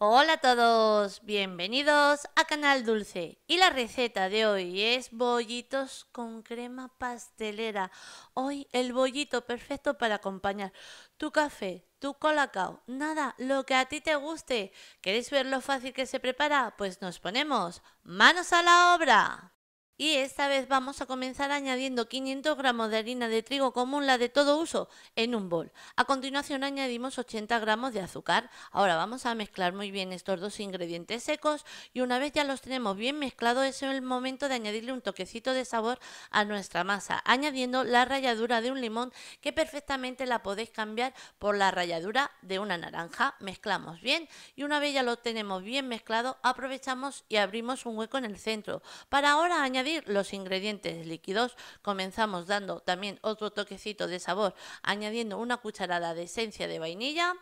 Hola a todos, bienvenidos a Canal Dulce y la receta de hoy es bollitos con crema pastelera. Hoy el bollito perfecto para acompañar tu café, tu colacao, nada, lo que a ti te guste. ¿Queréis ver lo fácil que se prepara? Pues nos ponemos manos a la obra. Y esta vez vamos a comenzar añadiendo 500 gramos de harina de trigo común, la de todo uso, en un bol. A continuación añadimos 80 gramos de azúcar. Ahora vamos a mezclar muy bien estos dos ingredientes secos y una vez ya los tenemos bien mezclados es el momento de añadirle un toquecito de sabor a nuestra masa, añadiendo la ralladura de un limón que perfectamente la podéis cambiar por la ralladura de una naranja. Mezclamos bien y una vez ya lo tenemos bien mezclado aprovechamos y abrimos un hueco en el centro. Para ahora añadimos los ingredientes líquidos. Comenzamos dando también otro toquecito de sabor, añadiendo una cucharada de esencia de vainilla.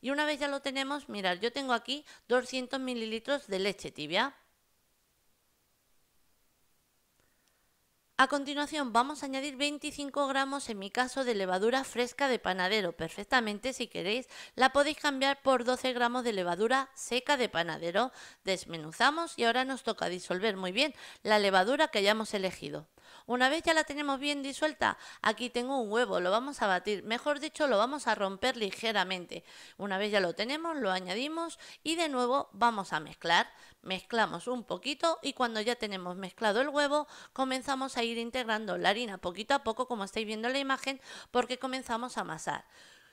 Y una vez ya lo tenemos, mirad, yo tengo aquí 200 mililitros de leche tibia. A continuación vamos a añadir 25 gramos, en mi caso, de levadura fresca de panadero. Perfectamente, si queréis, la podéis cambiar por 12 gramos de levadura seca de panadero. Desmenuzamos y ahora nos toca disolver muy bien la levadura que hayamos elegido. Una vez ya la tenemos bien disuelta, aquí tengo un huevo, lo vamos a batir, mejor dicho, lo vamos a romper ligeramente. Una vez ya lo tenemos, lo añadimos y de nuevo vamos a mezclar. Mezclamos un poquito y cuando ya tenemos mezclado el huevo, comenzamos a ir integrando la harina poquito a poco, como estáis viendo en la imagen, porque comenzamos a amasar.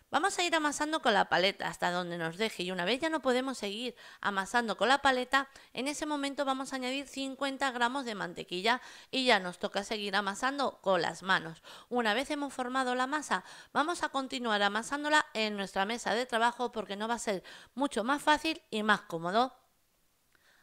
Vamos a ir amasando con la paleta hasta donde nos deje y una vez ya no podemos seguir amasando con la paleta, en ese momento vamos a añadir 50 gramos de mantequilla y ya nos toca seguir amasando con las manos. Una vez hemos formado la masa, vamos a continuar amasándola en nuestra mesa de trabajo porque no va a ser mucho más fácil y más cómodo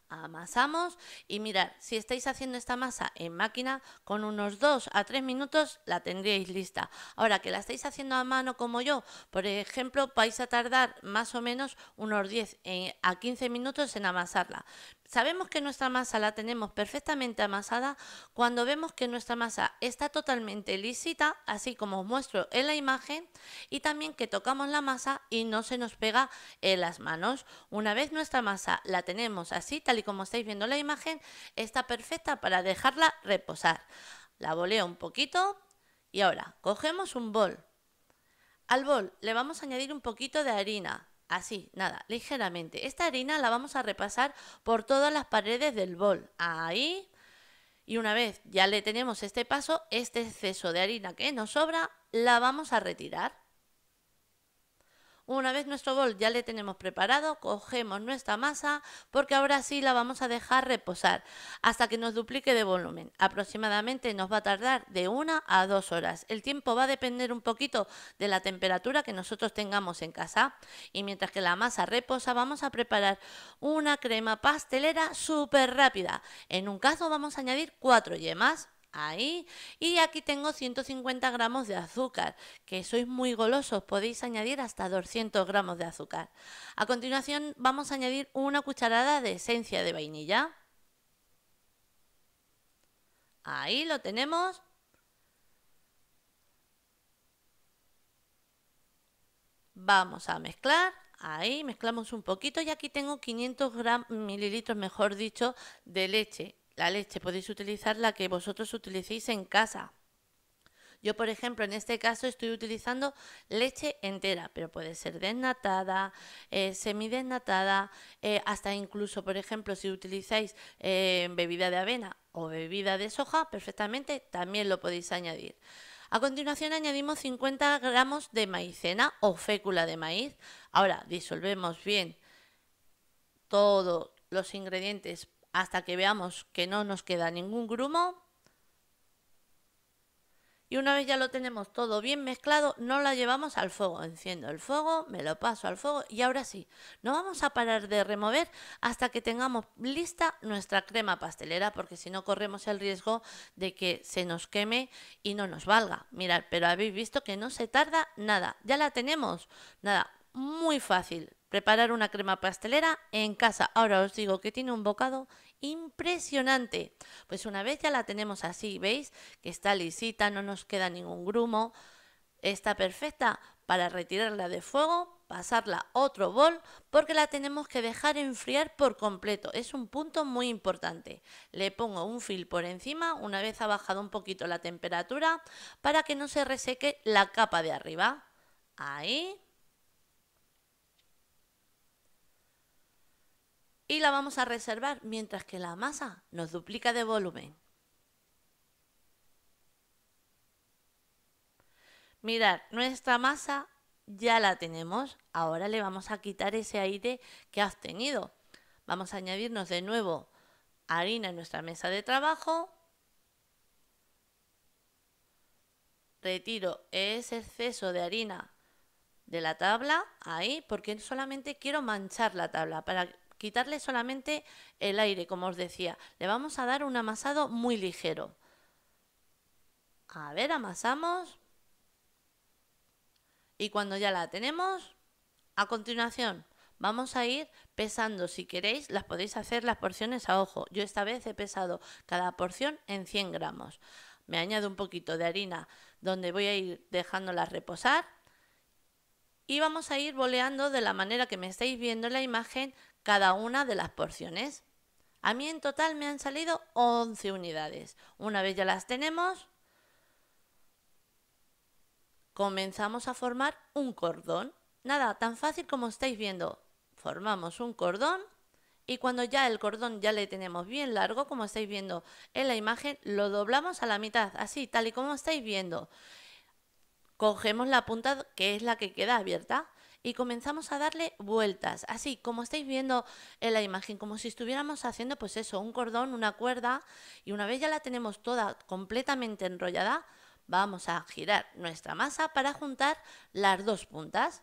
amasamos y mirad, si estáis haciendo esta masa en máquina, con unos 2 a 3 minutos la tendríais lista. Ahora que la estáis haciendo a mano como yo, por ejemplo, vais a tardar más o menos unos 10 eh, a 15 minutos en amasarla. Sabemos que nuestra masa la tenemos perfectamente amasada cuando vemos que nuestra masa está totalmente lícita, así como os muestro en la imagen, y también que tocamos la masa y no se nos pega en las manos. Una vez nuestra masa la tenemos así, tal y como estáis viendo en la imagen, está perfecta para dejarla reposar. La boleo un poquito y ahora cogemos un bol. Al bol le vamos a añadir un poquito de harina, Así, nada, ligeramente. Esta harina la vamos a repasar por todas las paredes del bol. Ahí. Y una vez ya le tenemos este paso, este exceso de harina que nos sobra, la vamos a retirar. Una vez nuestro bol ya le tenemos preparado, cogemos nuestra masa porque ahora sí la vamos a dejar reposar hasta que nos duplique de volumen. Aproximadamente nos va a tardar de una a dos horas. El tiempo va a depender un poquito de la temperatura que nosotros tengamos en casa. Y mientras que la masa reposa, vamos a preparar una crema pastelera súper rápida. En un caso vamos a añadir cuatro yemas, ahí. Y aquí tengo 150 gramos de azúcar, que sois muy golosos, podéis añadir hasta 200 gramos de azúcar. A continuación vamos a añadir una cucharada de esencia de vainilla. Ahí lo tenemos. Vamos a mezclar. Ahí mezclamos un poquito y aquí tengo 500 mililitros, mejor dicho, de leche la leche podéis utilizar la que vosotros utilicéis en casa. Yo, por ejemplo, en este caso estoy utilizando leche entera, pero puede ser desnatada, eh, semidesnatada, eh, hasta incluso, por ejemplo, si utilizáis eh, bebida de avena o bebida de soja, perfectamente también lo podéis añadir. A continuación añadimos 50 gramos de maicena o fécula de maíz. Ahora disolvemos bien todos los ingredientes hasta que veamos que no nos queda ningún grumo. Y una vez ya lo tenemos todo bien mezclado, no la llevamos al fuego. Enciendo el fuego, me lo paso al fuego y ahora sí, no vamos a parar de remover hasta que tengamos lista nuestra crema pastelera, porque si no corremos el riesgo de que se nos queme y no nos valga. Mirad, pero habéis visto que no se tarda nada, ya la tenemos. Nada, muy fácil preparar una crema pastelera en casa. Ahora os digo que tiene un bocado impresionante. Pues una vez ya la tenemos así, ¿veis? Que está lisita, no nos queda ningún grumo. Está perfecta para retirarla de fuego, pasarla a otro bol, porque la tenemos que dejar enfriar por completo. Es un punto muy importante. Le pongo un fil por encima, una vez ha bajado un poquito la temperatura, para que no se reseque la capa de arriba. Ahí, y la vamos a reservar mientras que la masa nos duplica de volumen. Mirad, nuestra masa ya la tenemos. Ahora le vamos a quitar ese aire que ha obtenido. Vamos a añadirnos de nuevo harina en nuestra mesa de trabajo. Retiro ese exceso de harina de la tabla, ahí, porque solamente quiero manchar la tabla para quitarle solamente el aire, como os decía. Le vamos a dar un amasado muy ligero. A ver, amasamos. Y cuando ya la tenemos, a continuación vamos a ir pesando. Si queréis, las podéis hacer las porciones a ojo. Yo esta vez he pesado cada porción en 100 gramos. Me añado un poquito de harina donde voy a ir dejándola reposar. Y vamos a ir boleando de la manera que me estáis viendo en la imagen cada una de las porciones. A mí en total me han salido 11 unidades. Una vez ya las tenemos, comenzamos a formar un cordón. Nada, tan fácil como estáis viendo. Formamos un cordón y cuando ya el cordón ya le tenemos bien largo, como estáis viendo en la imagen, lo doblamos a la mitad, así, tal y como estáis viendo. Cogemos la punta que es la que queda abierta y comenzamos a darle vueltas, así como estáis viendo en la imagen, como si estuviéramos haciendo pues eso, un cordón, una cuerda y una vez ya la tenemos toda completamente enrollada, vamos a girar nuestra masa para juntar las dos puntas.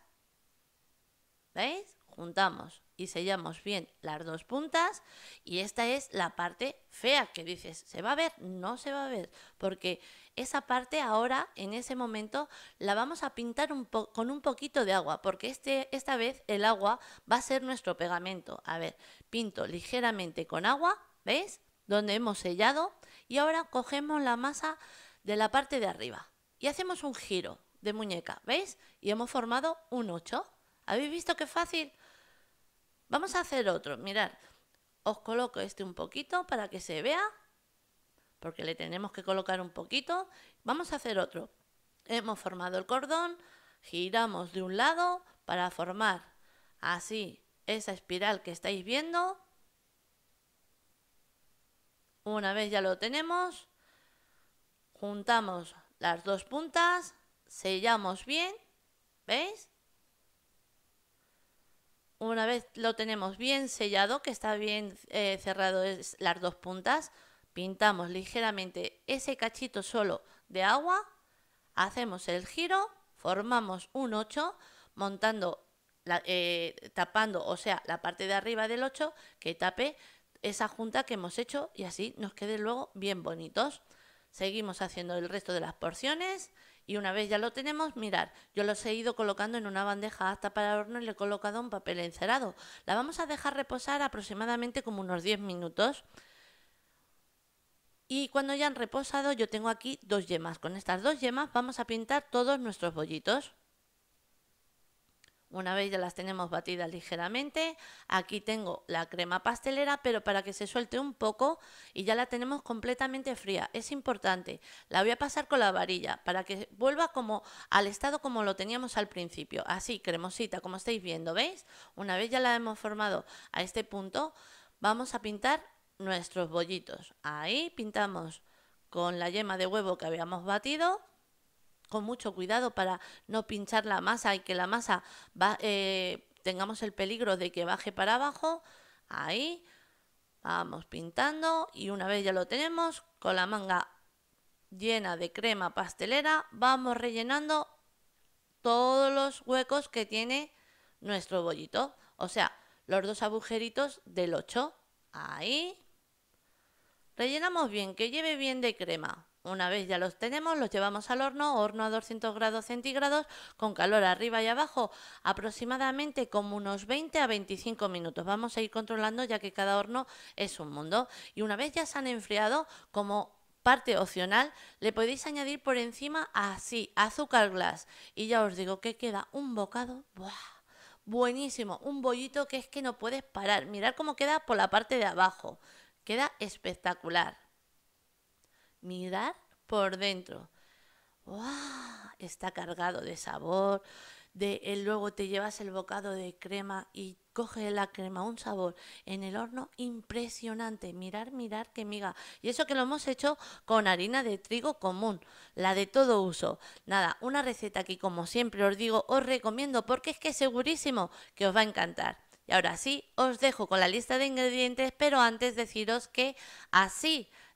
¿Veis? Juntamos y sellamos bien las dos puntas y esta es la parte fea que dices, ¿se va a ver? No se va a ver, porque esa parte ahora, en ese momento, la vamos a pintar un con un poquito de agua, porque este, esta vez el agua va a ser nuestro pegamento. A ver, pinto ligeramente con agua, ¿veis? Donde hemos sellado y ahora cogemos la masa de la parte de arriba y hacemos un giro de muñeca, ¿veis? Y hemos formado un 8. ¿Habéis visto qué fácil? Vamos a hacer otro, mirad. Os coloco este un poquito para que se vea, porque le tenemos que colocar un poquito. Vamos a hacer otro. Hemos formado el cordón, giramos de un lado para formar así esa espiral que estáis viendo. Una vez ya lo tenemos, juntamos las dos puntas, sellamos bien, ¿veis? Una vez lo tenemos bien sellado, que está bien eh, cerrado las dos puntas, pintamos ligeramente ese cachito solo de agua, hacemos el giro, formamos un 8, montando, eh, tapando, o sea, la parte de arriba del 8 que tape esa junta que hemos hecho y así nos quede luego bien bonitos. Seguimos haciendo el resto de las porciones y una vez ya lo tenemos, mirar, yo los he ido colocando en una bandeja hasta para horno y le he colocado un papel encerado. La vamos a dejar reposar aproximadamente como unos 10 minutos. Y cuando ya han reposado, yo tengo aquí dos yemas. Con estas dos yemas vamos a pintar todos nuestros bollitos. Una vez ya las tenemos batidas ligeramente, aquí tengo la crema pastelera, pero para que se suelte un poco y ya la tenemos completamente fría. Es importante, la voy a pasar con la varilla para que vuelva como al estado como lo teníamos al principio. Así, cremosita, como estáis viendo, ¿veis? Una vez ya la hemos formado a este punto, vamos a pintar nuestros bollitos. Ahí pintamos con la yema de huevo que habíamos batido con mucho cuidado para no pinchar la masa y que la masa eh, tengamos el peligro de que baje para abajo. Ahí vamos pintando y una vez ya lo tenemos con la manga llena de crema pastelera vamos rellenando todos los huecos que tiene nuestro bollito. O sea, los dos agujeritos del 8. Ahí. Rellenamos bien, que lleve bien de crema. Una vez ya los tenemos, los llevamos al horno, horno a 200 grados centígrados, con calor arriba y abajo, aproximadamente como unos 20 a 25 minutos. Vamos a ir controlando ya que cada horno es un mundo. Y una vez ya se han enfriado, como parte opcional, le podéis añadir por encima así, azúcar glass. Y ya os digo que queda un bocado. ¡buah! buenísimo, un bollito que es que no puedes parar. Mirad cómo queda por la parte de abajo. Queda espectacular. Mirar por dentro. ¡Wow! Está cargado de sabor. De, luego te llevas el bocado de crema y coge la crema, un sabor en el horno impresionante. Mirar, mirar qué miga. Y eso que lo hemos hecho con harina de trigo común, la de todo uso. Nada, una receta que como siempre os digo, os recomiendo porque es que segurísimo que os va a encantar. Y ahora sí, os dejo con la lista de ingredientes, pero antes deciros que así